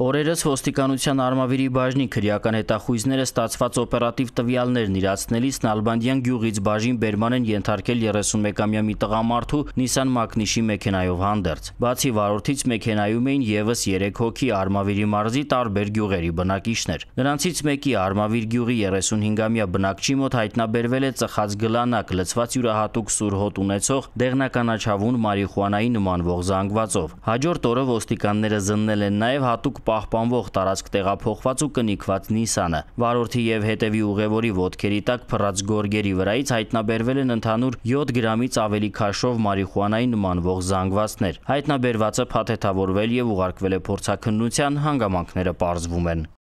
Օրերս ոստիկանության արմավիրի բաժնի քրեական հետախույզները ստացված օպերատիվ տվյալներն իրացնելիս Նալբանդյան գյուղից բաժին բերման են ենթարկել 31-ամյա մի տղամարդու Nissan Մակնիշի մեքենայով հանդերձ։ Բացի վարորդից մեքենայում էին եւս 3 հոգի արմավիրի մարզի տարբեր գյուղերի բնակիչներ։ Նրանցից մեկի արմավիր գյուղի 35-ամյա բնակչի մոտ հայտնաբերվել է ծխած գլանակ, լցված յուրահատուկ սուր հոտ ունեցող դեղնականաչավուն մարիխուանայի նմանվող զանգվածով։ Հաջորդ օրը ոստիկանները զննել են նաեւ հատուկ պահպանվող տարածք տեղափոխված ու կնիկված Նիսանը։ Վարորդի եւ հետևի ուղևորի ոտքերի տակ փռած գորգերի վրայից հայտնաբերվել են ընդհանուր 7 գրամից ավելի քաշով մարիխուանայի նմանվող զանգվածներ։ Հայտնաբերվածը փաթեթավորվել եւ ուղարկվել է փորձաքննության, հանգամանքները պարզվում են։